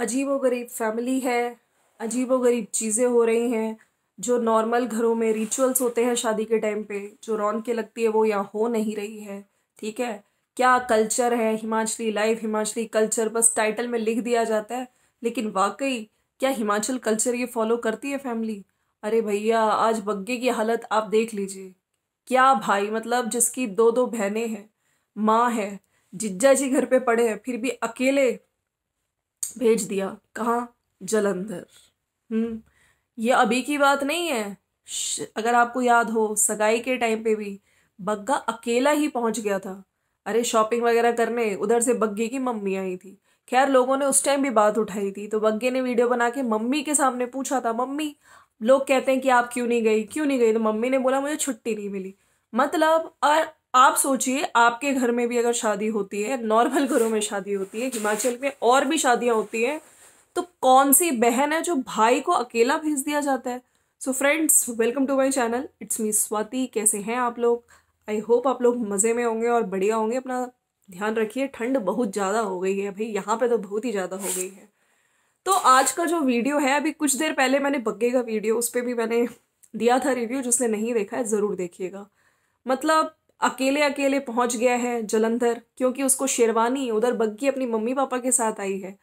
अजीब व गरीब फैमिली है अजीब व गरीब चीज़ें हो रही हैं जो नॉर्मल घरों में रिचुअल्स होते हैं शादी के टाइम पे जो रौनकें लगती है वो यहाँ हो नहीं रही है ठीक है क्या कल्चर है हिमाचली लाइफ हिमाचली कल्चर बस टाइटल में लिख दिया जाता है लेकिन वाकई क्या हिमाचल कल्चर ये फॉलो करती है फैमिली अरे भैया आज बग्गे की हालत आप देख लीजिए क्या भाई मतलब जिसकी दो दो बहनें हैं माँ है जिज्जा जी घर पे पड़े हैं फिर भी अकेले भेज दिया कहाँ जलंधर हम्म ये अभी की बात नहीं है अगर आपको याद हो सगाई के टाइम पे भी बग्गा अकेला ही पहुंच गया था अरे शॉपिंग वगैरह करने उधर से बग्गी की मम्मी आई थी खैर लोगों ने उस टाइम भी बात उठाई थी तो बग्गे ने वीडियो बना के मम्मी के सामने पूछा था मम्मी लोग कहते हैं कि आप क्यों नहीं गई क्यों नहीं गई तो मम्मी ने बोला मुझे छुट्टी नहीं मिली मतलब आप सोचिए आपके घर में भी अगर शादी होती है नॉर्मल घरों में शादी होती है हिमाचल में और भी शादियाँ होती हैं तो कौन सी बहन है जो भाई को अकेला भेज दिया जाता है so friends welcome to my channel it's me Swati कैसे हैं आप लोग आई होप आप लोग मज़े में होंगे और बढ़िया होंगे अपना ध्यान रखिए ठंड बहुत ज़्यादा हो गई है भाई यहाँ पर तो बहुत ही ज़्यादा हो गई है तो आज का जो वीडियो है अभी कुछ देर पहले मैंने बग्गे का वीडियो उस पर भी मैंने दिया था रिव्यू जिसने नहीं देखा है ज़रूर देखिएगा मतलब अकेले अकेले पहुंच गया है जलंधर क्योंकि उसको शेरवानी उधर बग्गी अपनी मम्मी पापा के साथ आई है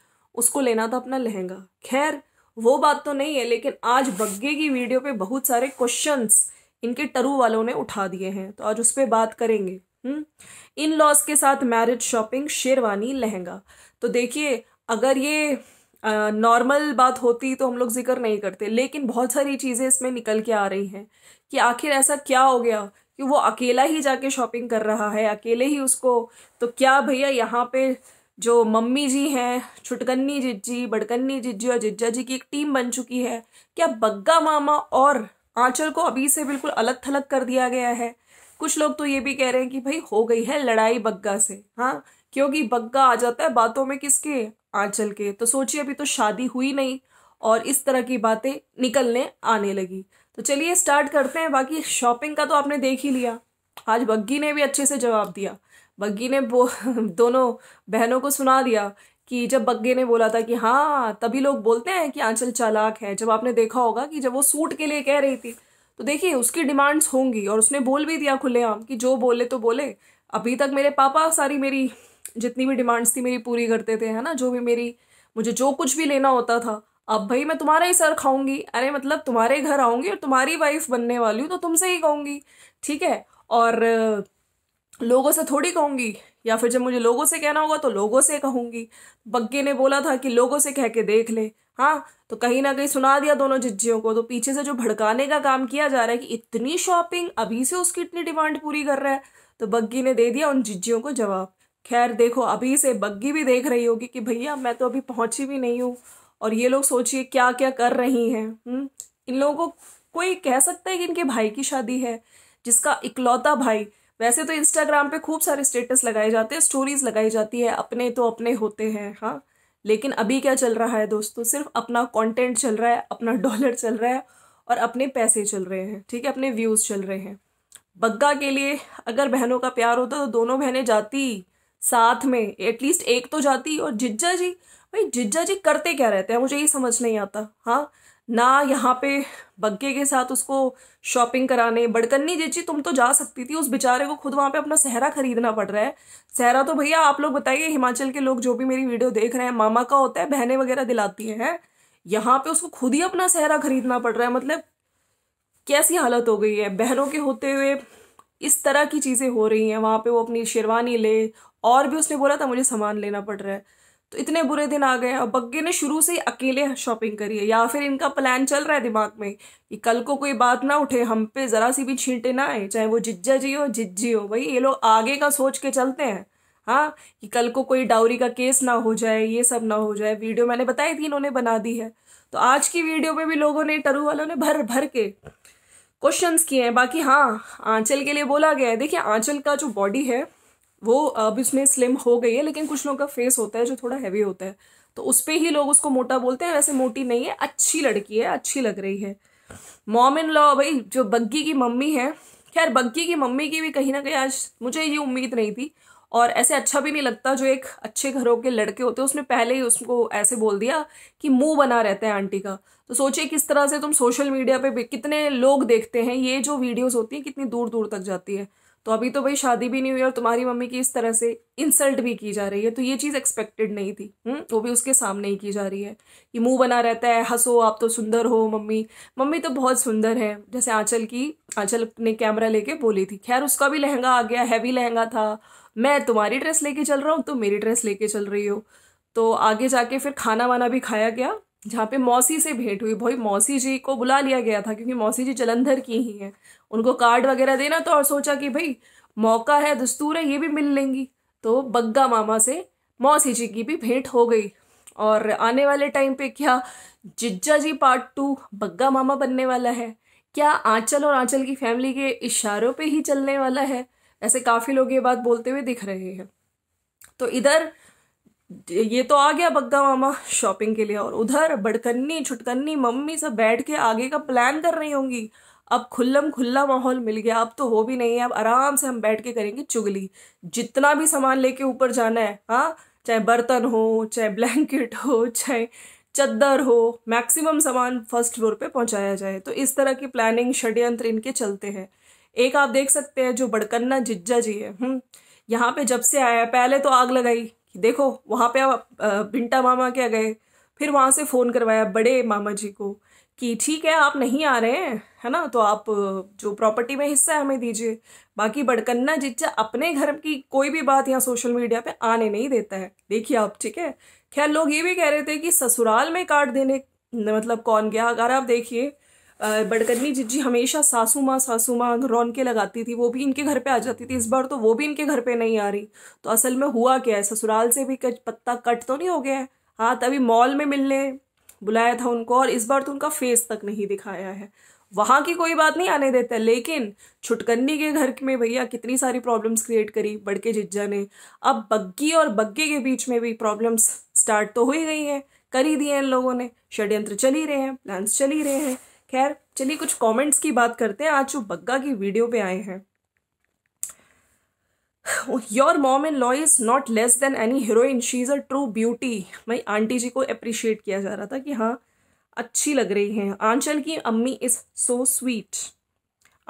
उसको लेना था अपना लहंगा खैर वो बात तो नहीं है लेकिन आज बग्गे की वीडियो पे बहुत सारे क्वेश्चंस इनके टरू वालों ने उठा दिए हैं तो आज उस पर बात करेंगे इन हम्म? लॉस के साथ मैरिज शॉपिंग शेरवानी लहंगा तो देखिए अगर ये नॉर्मल बात होती तो हम लोग जिक्र नहीं करते लेकिन बहुत सारी चीज़ें इसमें निकल के आ रही हैं कि आखिर ऐसा क्या हो गया कि वो अकेला ही जाके शॉपिंग कर रहा है अकेले ही उसको तो क्या भैया यहाँ पे जो मम्मी जी हैं छुटकन्नी जिज्जी बड़कन्नी जिज्जी और जिज्जा जी की एक टीम बन चुकी है क्या बग्गा मामा और आंचल को अभी से बिल्कुल अलग थलग कर दिया गया है कुछ लोग तो ये भी कह रहे हैं कि भाई हो गई है लड़ाई बग्गा से हाँ क्योंकि बग्गा आ जाता है बातों में किसके आंचल के तो सोचिए अभी तो शादी हुई नहीं और इस तरह की बातें निकलने आने लगी तो चलिए स्टार्ट करते हैं बाकी शॉपिंग का तो आपने देख ही लिया आज बग्गी ने भी अच्छे से जवाब दिया बग्गी ने वो दोनों बहनों को सुना दिया कि जब बग्गे ने बोला था कि हाँ तभी लोग बोलते हैं कि आंचल चालाक है जब आपने देखा होगा कि जब वो सूट के लिए कह रही थी तो देखिए उसकी डिमांड्स होंगी और उसने बोल भी दिया खुलेआम कि जो बोले तो बोले अभी तक मेरे पापा सारी मेरी जितनी भी डिमांड्स थी मेरी पूरी करते थे है ना जो भी मेरी मुझे जो कुछ भी लेना होता था अब भाई मैं तुम्हारा ही सर खाऊंगी अरे मतलब तुम्हारे घर आऊंगी और तुम्हारी वाइफ बनने वाली हूँ तो तुमसे ही कहूँगी ठीक है और लोगों से थोड़ी कहूँगी या फिर जब मुझे लोगों से कहना होगा तो लोगों से कहूँगी बग्गे ने बोला था कि लोगों से कह के देख ले हाँ तो कहीं ना कहीं सुना दिया दोनों जिज्जियों को तो पीछे से जो भड़काने का काम किया जा रहा है कि इतनी शॉपिंग अभी से उसकी इतनी डिमांड पूरी कर रहा है तो बग्गी ने दे दिया उन जिज्जियों को जवाब खैर देखो अभी से बग्गी भी देख रही होगी कि भैया मैं तो अभी पहुंची भी नहीं हूँ और ये लोग सोचिए क्या क्या कर रही हैं हम्म? इन लोगों को कोई कह सकता है कि इनके भाई की शादी है जिसका इकलौता भाई वैसे तो इंस्टाग्राम पे खूब सारे स्टेटस लगाए जाते हैं स्टोरीज लगाई जाती है अपने तो अपने होते हैं हाँ लेकिन अभी क्या चल रहा है दोस्तों सिर्फ अपना कंटेंट चल रहा है अपना डॉलर चल रहा है और अपने पैसे चल रहे हैं ठीक है अपने व्यूज़ चल रहे हैं बग्गा के लिए अगर बहनों का प्यार होता तो दोनों बहनें जाती साथ में एटलीस्ट एक तो जाती और जिज्जा जी भाई जिज्जा जी करते क्या रहते हैं मुझे ये समझ नहीं आता हाँ ना यहाँ पे बग्गे के साथ उसको शॉपिंग कराने बड़कन्नी जेची तुम तो जा सकती थी उस बेचारे को खुद वहाँ पे अपना सहरा खरीदना पड़ रहा है सहरा तो भैया आप लोग बताइए हिमाचल के लोग जो भी मेरी वीडियो देख रहे हैं मामा का होता है बहनें वगैरह दिलाती हैं यहाँ पे उसको खुद ही अपना सहरा खरीदना पड़ रहा है मतलब कैसी हालत हो गई है बहनों के होते हुए इस तरह की चीज़ें हो रही हैं वहाँ पे वो अपनी शेरवानी ले और भी उसने बोला था मुझे सामान लेना पड़ रहा है तो इतने बुरे दिन आ गए और बग्गे ने शुरू से ही अकेले शॉपिंग करी है या फिर इनका प्लान चल रहा है दिमाग में कि कल को कोई बात ना उठे हम पे ज़रा सी भी छींटे ना आए चाहे वो जिज्जा जी हो जिज्जी हो भाई ये लोग आगे का सोच के चलते हैं हाँ कि कल को कोई डाउरी का केस ना हो जाए ये सब ना हो जाए वीडियो मैंने बताई थी इन्होंने बना दी है तो आज की वीडियो में भी लोगों ने टरू वालों ने भर भर के क्वेश्चंस किए हैं बाकी हाँ आंचल के लिए बोला गया है देखिए आंचल का जो बॉडी है वो अब इसमें स्लिम हो गई है लेकिन कुछ लोगों का फेस होता है जो थोड़ा हैवी होता है तो उस पर ही लोग उसको मोटा बोलते हैं वैसे मोटी नहीं है अच्छी लड़की है अच्छी लग रही है मॉम इन लॉ भाई जो बग्गी की मम्मी है खैर बग्गी की मम्मी की भी कहीं ना कहीं आज मुझे ये उम्मीद नहीं थी और ऐसे अच्छा भी नहीं लगता जो एक अच्छे घरों के लड़के होते हैं उसने पहले ही उसको ऐसे बोल दिया कि मुंह बना रहता है आंटी का तो सोचिए किस तरह से तुम सोशल मीडिया पे कितने लोग देखते हैं ये जो वीडियोस होती हैं कितनी दूर दूर तक जाती है तो अभी तो भाई शादी भी नहीं हुई और तुम्हारी मम्मी की इस तरह से इंसल्ट भी की जा रही है तो ये चीज़ एक्सपेक्टेड नहीं थी हुँ? हम्म, वो भी उसके सामने ही की जा रही है कि मुंह बना रहता है हंसो आप तो सुंदर हो मम्मी मम्मी तो बहुत सुंदर है जैसे आंचल की आंचल ने कैमरा लेके बोली थी खैर उसका भी लहंगा आ गया हैवी लहंगा था मैं तुम्हारी ड्रेस लेके चल रहा हूँ तुम मेरी ड्रेस लेके चल रही हो तो आगे जाके फिर खाना वाना भी खाया गया जहाँ पे मौसी से भेंट हुई भाई मौसी जी को बुला लिया गया था क्योंकि मौसी जी जलंधर की ही हैं उनको कार्ड वगैरह देना तो और सोचा कि भाई मौका है दस्तूर है ये भी मिल लेंगी तो बग्गा मामा से मौसी जी की भी भेंट हो गई और आने वाले टाइम पे क्या जिज्जा जी पार्ट टू बग्गा मामा बनने वाला है क्या आंचल और आंचल की फैमिली के इशारों पे ही चलने वाला है ऐसे काफ़ी लोग ये बात बोलते हुए दिख रहे हैं तो इधर ये तो आ गया बग्गा मामा शॉपिंग के लिए और उधर बड़कन्नी छुटकन्नी मम्मी सब बैठ के आगे का प्लान कर रही होंगी अब खुल्लम खुल्ला माहौल मिल गया अब तो हो भी नहीं है अब आराम से हम बैठ के करेंगे चुगली जितना भी सामान लेके ऊपर जाना है हाँ चाहे बर्तन हो चाहे ब्लैंकेट हो चाहे चद्दर हो मैक्सिमम सामान फर्स्ट फ्लोर पे पहुंचाया जाए तो इस तरह की प्लानिंग षड्यंत्र इनके चलते हैं एक आप देख सकते हैं जो बड़कन्ना जिज्जा जी है हम्म। यहाँ पे जब से आया पहले तो आग लगाई कि देखो वहाँ पे आप बिंटा मामा क्या गए फिर वहाँ से फ़ोन करवाया बड़े मामा जी को कि ठीक है आप नहीं आ रहे हैं है ना तो आप जो प्रॉपर्टी में हिस्सा है हमें दीजिए बाकी बड़कन्ना जिज्जा अपने घर की कोई भी बात यहाँ सोशल मीडिया पे आने नहीं देता है देखिए आप ठीक है खैर लोग ये भी कह रहे थे कि ससुराल में काट देने मतलब कौन गया अगर आप देखिए बड़कन्नी जिज्जी हमेशा सासू माँ सासू माँ रौनके लगाती थी वो भी इनके घर पे आ जाती थी इस बार तो वो भी इनके घर पे नहीं आ रही तो असल में हुआ क्या है ससुराल से भी पत्ता कट तो नहीं हो गया है हाँ तभी मॉल में मिलने बुलाया था उनको और इस बार तो उनका फेस तक नहीं दिखाया है वहाँ की कोई बात नहीं आने देता लेकिन छुटकन्नी के घर में भैया कितनी सारी प्रॉब्लम्स क्रिएट करी बड़के जिज्जा ने अब बग्गी और बग्गे के बीच में भी प्रॉब्लम्स स्टार्ट तो हो ही गई हैं कर ही दिए इन लोगों ने षड्यंत्र चल ही रहे हैं प्लान्स चल ही रहे हैं खैर चलिए कुछ कमेंट्स की बात करते हैं आज जो बग्गा की वीडियो पे आए हैं your mom in law is not less than any heroine she is a true beauty मैं आंटी जी को अप्रिशिएट किया जा रहा था कि हाँ अच्छी लग रही हैं आंचल की अम्मी इज़ सो स्वीट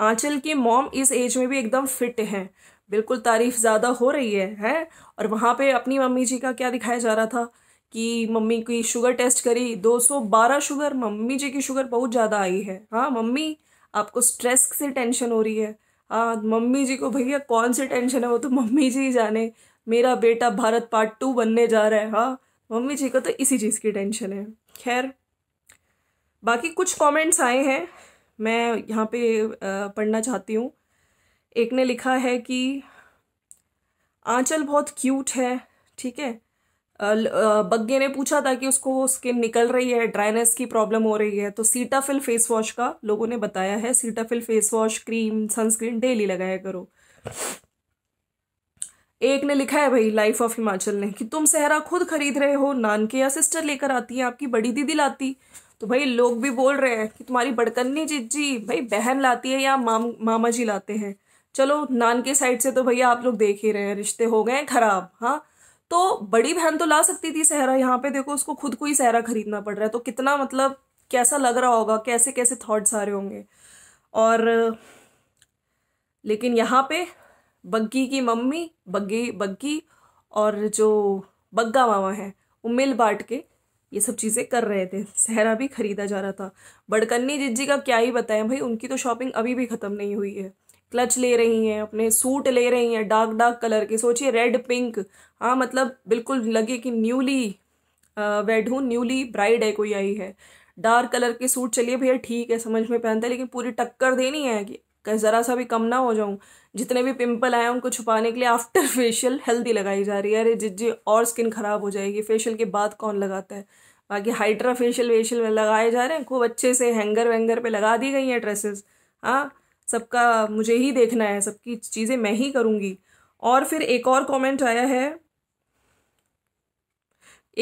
आंचल की मॉम इस एज में भी एकदम फिट हैं बिल्कुल तारीफ ज़्यादा हो रही है है और वहाँ पे अपनी मम्मी जी का क्या दिखाया जा रहा था कि मम्मी की शुगर टेस्ट करी 212 शुगर मम्मी जी की शुगर बहुत ज़्यादा आई है हाँ मम्मी आपको स्ट्रेस से टेंशन हो रही है हाँ मम्मी जी को भैया कौन सी टेंशन है वो तो मम्मी जी ही जाने मेरा बेटा भारत पार्ट टू बनने जा रहा है हाँ मम्मी जी को तो इसी चीज़ की टेंशन है खैर बाकी कुछ कमेंट्स आए हैं मैं यहाँ पे पढ़ना चाहती हूँ एक ने लिखा है कि आंचल बहुत क्यूट है ठीक है बग्गे ने पूछा था कि उसको स्किन निकल रही है ड्राइनेस की प्रॉब्लम हो रही है तो सीटाफिल फेस वॉश का लोगों ने बताया है Cetaphil face wash cream sunscreen daily लगाया करो एक ने लिखा है भाई लाइफ ऑफ हिमाचल ने कि तुम सहरा खुद खरीद रहे हो नानके या सिस्टर लेकर आती है आपकी बड़ी दीदी लाती तो भाई लोग भी बोल रहे हैं कि तुम्हारी बड़कन्नी जिज्जी भाई बहन लाती है या माम मामा जी लाते हैं चलो नान के साइड से तो भैया आप लोग देख ही रहे हैं रिश्ते हो गए खराब हाँ तो बड़ी बहन तो ला सकती थी सहरा यहाँ पे देखो उसको खुद को ही सहरा खरीदना पड़ रहा है तो कितना मतलब कैसा लग रहा होगा कैसे कैसे थॉट्स आ रहे होंगे और लेकिन यहाँ पे बग्गी की मम्मी बग्गी बग्गी और जो बग्गा मामा है वो मिल बांट के ये सब चीज़ें कर रहे थे सहरा भी खरीदा जा रहा था बड़कन्नी जिज्जी का क्या ही बताएं भाई उनकी तो शॉपिंग अभी भी ख़त्म नहीं हुई है क्लच ले रही हैं अपने सूट ले रही हैं डार्क डार्क कलर के सोचिए रेड पिंक हाँ मतलब बिल्कुल लगे कि न्यूली वेड हूँ न्यूली ब्राइड है कोई आई है डार्क कलर के सूट चलिए भैया ठीक है समझ में पहनता है लेकिन पूरी टक्कर देनी है कि ज़रा सा भी कम ना हो जाऊँ जितने भी पिंपल आए उनको छुपाने के लिए आफ्टर फेशियल हेल्दी लगाई जा रही है अरे जिज और स्किन ख़राब हो जाएगी फेशियल के बाद कौन लगाता है बाकी हाइड्रा फेशियल वेशियल में लगाए जा रहे हैं खूब अच्छे से हैंगर वैंगर पे लगा दी गई हैं ड्रेसेस हाँ सबका मुझे ही देखना है सबकी चीज़ें मैं ही करूँगी और फिर एक और कमेंट आया है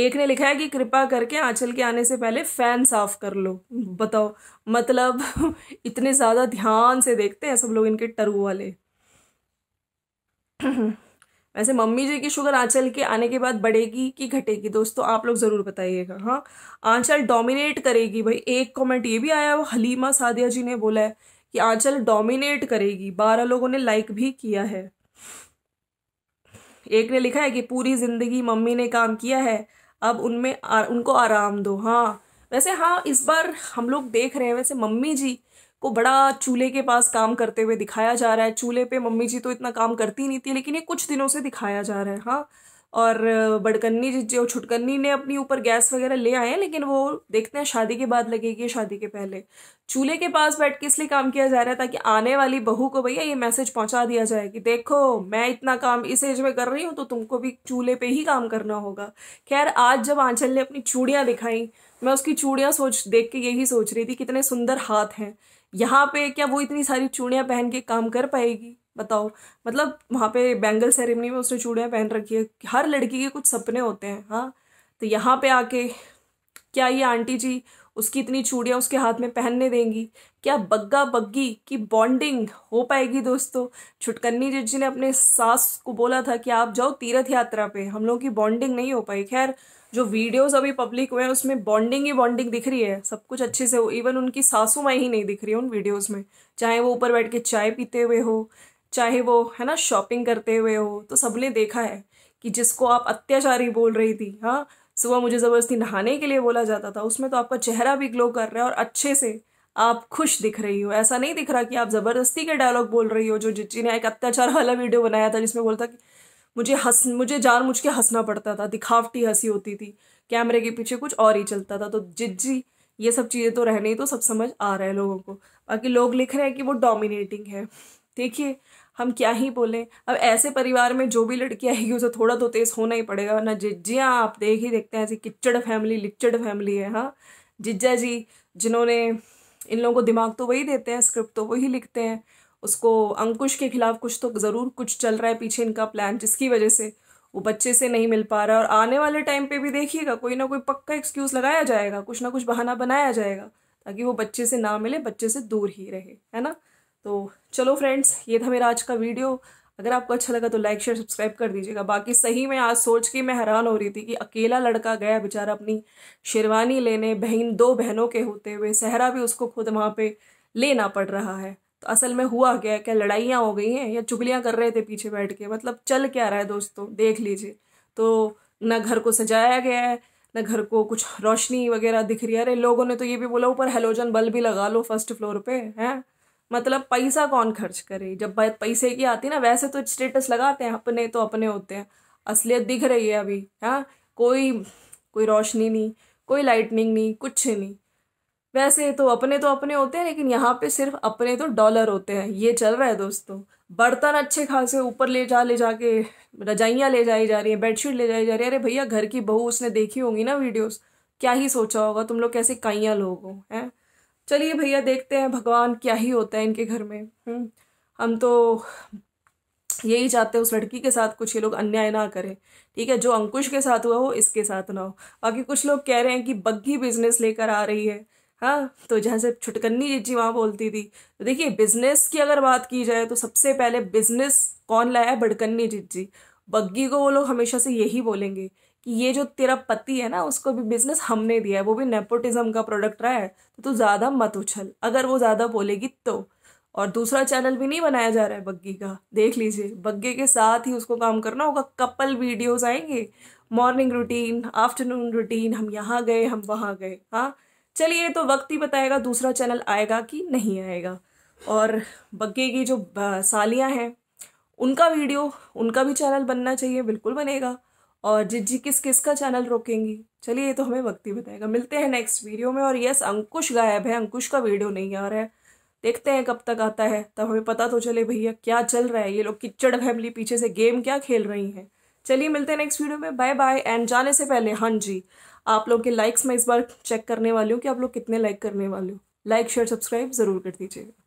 एक ने लिखा है कि कृपा करके आंचल के आने से पहले फ़ैन साफ कर लो बताओ मतलब इतने ज़्यादा ध्यान से देखते हैं सब लोग इनके टरू वाले वैसे मम्मी जी की शुगर आंचल के आने के बाद बढ़ेगी कि घटेगी दोस्तों आप लोग ज़रूर बताइएगा हाँ आंचल डोमिनेट करेगी भाई एक कमेंट ये भी आया वो हलीमा सादिया जी ने बोला है कि आंचल डोमिनेट करेगी बारह लोगों ने लाइक भी किया है एक ने लिखा है कि पूरी ज़िंदगी मम्मी ने काम किया है अब उनमें आ, उनको आराम दो हाँ वैसे हाँ इस बार हम लोग देख रहे हैं वैसे मम्मी जी को बड़ा चूल्हे के पास काम करते हुए दिखाया जा रहा है चूल्हे पे मम्मी जी तो इतना काम करती नहीं थी लेकिन ये कुछ दिनों से दिखाया जा रहा है हाँ और बड़कन्नी जो छुटकन्नी ने अपनी ऊपर गैस वगैरह ले आए हैं लेकिन वो देखते हैं शादी के बाद लगेगी या शादी के पहले चूल्हे के पास बैठ के इसलिए काम किया जा रहा है ताकि आने वाली बहू को भैया ये मैसेज पहुंचा दिया जाए कि देखो मैं इतना काम इस एज में कर रही हूँ तो तुमको भी चूल्हे पे ही काम करना होगा खैर आज जब आंचल ने अपनी चूड़ियाँ दिखाई मैं उसकी चूड़ियाँ सोच देख के यही सोच रही थी कितने सुंदर हाथ हैं यहाँ पे क्या वो इतनी सारी चूड़ियाँ पहन के काम कर पाएगी बताओ मतलब वहाँ पे बैंगल सेरेमनी में उसने चूड़ियाँ पहन रखी है हर लड़की के कुछ सपने होते हैं हाँ तो यहाँ पे आके क्या ये आंटी जी उसकी इतनी चूड़ियाँ उसके हाथ में पहनने देंगी क्या बग्गा बग्गी की बॉन्डिंग हो पाएगी दोस्तों छुटकन्नी जी ने अपने सास को बोला था कि आप जाओ तीर्थ यात्रा पे हम लोगों की बॉन्डिंग नहीं हो पाई खैर जो वीडियोस अभी पब्लिक हुए हैं उसमें बॉन्डिंग ही बॉन्डिंग दिख रही है सब कुछ अच्छे से हो इवन उनकी सासू माई ही नहीं दिख रही है उन वीडियोज़ में चाहे वो ऊपर बैठ के चाय पीते हुए हो चाहे वो है ना शॉपिंग करते हुए हो तो सबने देखा है कि जिसको आप अत्याचारी बोल रही थी हाँ सुबह मुझे ज़बरदस्ती नहाने के लिए बोला जाता था उसमें तो आपका चेहरा भी ग्लो कर रहा है और अच्छे से आप खुश दिख रही हो ऐसा नहीं दिख रहा कि आप ज़बरदस्ती के डायलॉग बोल रही हो जो जिची ने एक अत्याचार वाला वीडियो बनाया था जिसमें बोलता कि मुझे हंस मुझे जान मुझ के हंसना पड़ता था दिखावटी हंसी होती थी कैमरे के पीछे कुछ और ही चलता था तो जिज्जी ये सब चीज़ें तो रहने ही तो सब समझ आ रहा है लोगों को बाकी लोग लिख रहे हैं कि वो डोमिनेटिंग है देखिए हम क्या ही बोलें अब ऐसे परिवार में जो भी लड़की आएगी उसे थोड़ा तो तेज़ होना ही पड़ेगा ना जिज्जिया हाँ, आप देख ही देखते हैं ऐसी किच्चड़ फैमिली लिचड़ फैमिली है हाँ जिज्जा जी जिन्होंने इन लोगों को दिमाग तो वही देते हैं स्क्रिप्ट तो वही लिखते हैं उसको अंकुश के खिलाफ कुछ तो ज़रूर कुछ चल रहा है पीछे इनका प्लान जिसकी वजह से वो बच्चे से नहीं मिल पा रहा और आने वाले टाइम पे भी देखिएगा कोई ना कोई पक्का एक्सक्यूज़ लगाया जाएगा कुछ ना कुछ बहाना बनाया जाएगा ताकि वो बच्चे से ना मिले बच्चे से दूर ही रहे है ना तो चलो फ्रेंड्स ये था मेरा आज का वीडियो अगर आपको अच्छा लगा तो लाइक शेयर सब्सक्राइब कर दीजिएगा बाकी सही में आज सोच के मैं हैरान हो रही थी कि अकेला लड़का गया बेचारा अपनी शेरवानी लेने बहन दो बहनों के होते हुए सहरा भी उसको खुद वहाँ पे लेना पड़ रहा है तो असल में हुआ क्या क्या लड़ाइयाँ हो गई हैं या चुगलियाँ कर रहे थे पीछे बैठ के मतलब चल क्या रहा है दोस्तों देख लीजिए तो ना घर को सजाया गया है ना घर को कुछ रोशनी वगैरह दिख रही है अरे लोगों ने तो ये भी बोला ऊपर हेलोजन बल्ब भी लगा लो फर्स्ट फ्लोर पर हैं मतलब पैसा कौन खर्च करे जब पैसे की आती ना वैसे तो स्टेटस लगाते हैं अपने तो अपने होते हैं असलियत दिख रही है अभी हाँ कोई कोई रोशनी नहीं कोई लाइटनिंग नहीं कुछ नहीं वैसे तो अपने तो अपने होते हैं लेकिन यहाँ पे सिर्फ अपने तो डॉलर होते हैं ये चल रहा है दोस्तों बर्तन अच्छे खासे ऊपर ले जा ले जाके रजाइयाँ ले जाई जा रही हैं बेडशीट ले जाई जा रही है अरे भैया घर की बहू उसने देखी होंगी ना वीडियोस क्या ही सोचा होगा तुम लोग कैसे काइयाँ लोग हो हैं चलिए भैया देखते हैं भगवान क्या ही होता है इनके घर में हम्म, हम तो यही चाहते हैं उस लड़की के साथ कुछ ये लोग अन्याय ना करें ठीक है जो अंकुश के साथ हुआ हो इसके साथ ना हो बाकी कुछ लोग कह रहे हैं कि बग्घी बिजनेस लेकर आ रही है हाँ तो जहाँ से छुटकन्नी जी वहाँ बोलती थी तो देखिए बिजनेस की अगर बात की जाए तो सबसे पहले बिजनेस कौन लाया है भड़कन्नी जी बग्गी को वो लोग हमेशा से यही बोलेंगे कि ये जो तेरा पति है ना उसको भी बिजनेस हमने दिया है वो भी नेपोटिज्म का प्रोडक्ट रहा है तो तू ज़्यादा मत उछल अगर वो ज़्यादा बोलेगी तो और दूसरा चैनल भी नहीं बनाया जा रहा है बग्गी का देख लीजिए बग्गी के साथ ही उसको काम करना होगा कपल वीडियोज आएंगे मॉर्निंग रूटीन आफ्टरनून रूटीन हम यहाँ गए हम वहाँ गए हाँ चलिए तो वक्त ही बताएगा दूसरा चैनल आएगा कि नहीं आएगा और बग्गी की जो सालियाँ हैं उनका वीडियो उनका भी चैनल बनना चाहिए बिल्कुल बनेगा और जिज्जी किस किस का चैनल रोकेंगी चलिए ये तो हमें वक्त ही बताएगा मिलते हैं नेक्स्ट वीडियो में और यस अंकुश गायब है अंकुश का वीडियो नहीं आ रहा है देखते हैं कब तक आता है तब हमें पता तो चले भैया क्या चल रहा है ये लोग किच्चड़ फैमिली पीछे से गेम क्या खेल रही हैं चलिए मिलते हैं नेक्स्ट वीडियो में बाय बाय एंड जाने से पहले हाँ जी आप लोग के लाइक्स मैं इस बार चेक करने वाली हूँ कि आप लोग कितने लाइक करने वाले हो लाइक शेयर सब्सक्राइब ज़रूर कर दीजिएगा